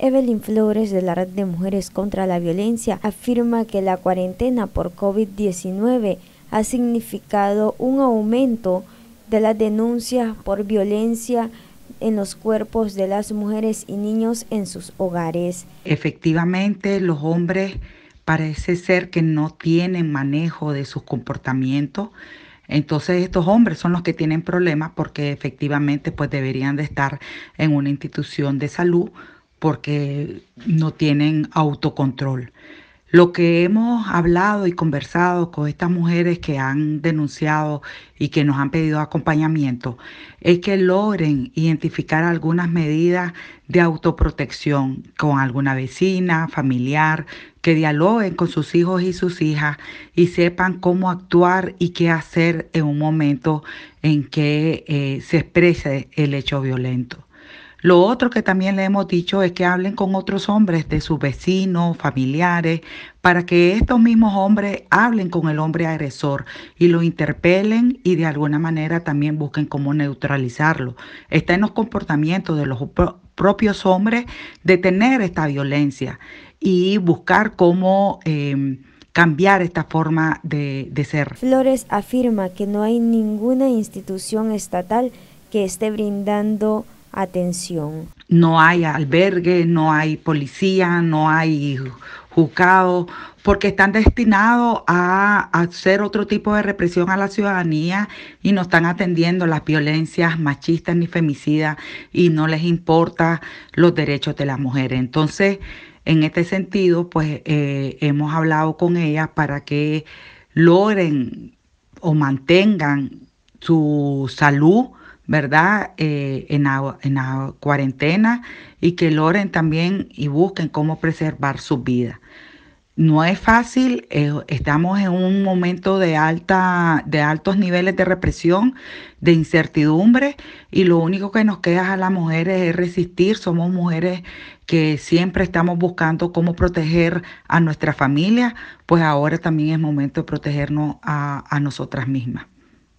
Evelyn Flores de la Red de Mujeres contra la Violencia afirma que la cuarentena por COVID-19 ha significado un aumento de las denuncias por violencia en los cuerpos de las mujeres y niños en sus hogares. Efectivamente, los hombres parece ser que no tienen manejo de sus comportamientos. Entonces estos hombres son los que tienen problemas porque efectivamente pues deberían de estar en una institución de salud porque no tienen autocontrol. Lo que hemos hablado y conversado con estas mujeres que han denunciado y que nos han pedido acompañamiento es que logren identificar algunas medidas de autoprotección con alguna vecina, familiar, que dialoguen con sus hijos y sus hijas y sepan cómo actuar y qué hacer en un momento en que eh, se exprese el hecho violento. Lo otro que también le hemos dicho es que hablen con otros hombres de sus vecinos, familiares, para que estos mismos hombres hablen con el hombre agresor y lo interpelen y de alguna manera también busquen cómo neutralizarlo. Está en los comportamientos de los propios hombres detener esta violencia y buscar cómo... Em, cambiar esta forma de, de ser. Flores afirma que no hay ninguna institución estatal que esté brindando atención. No hay albergue, no hay policía, no hay juzgado, porque están destinados a hacer otro tipo de represión a la ciudadanía y no están atendiendo las violencias machistas ni femicidas y no les importa los derechos de las mujeres. Entonces, en este sentido, pues eh, hemos hablado con ellas para que logren o mantengan su salud ¿verdad? Eh, en, la, en, cuarentena y que logren también y busquen cómo preservar su vida. No es fácil, eh, estamos en un momento de, alta, de altos niveles de represión, de incertidumbre y lo único que nos queda a las mujeres es resistir. Somos mujeres que siempre estamos buscando cómo proteger a nuestra familia, pues ahora también es momento de protegernos a nosotras mismas.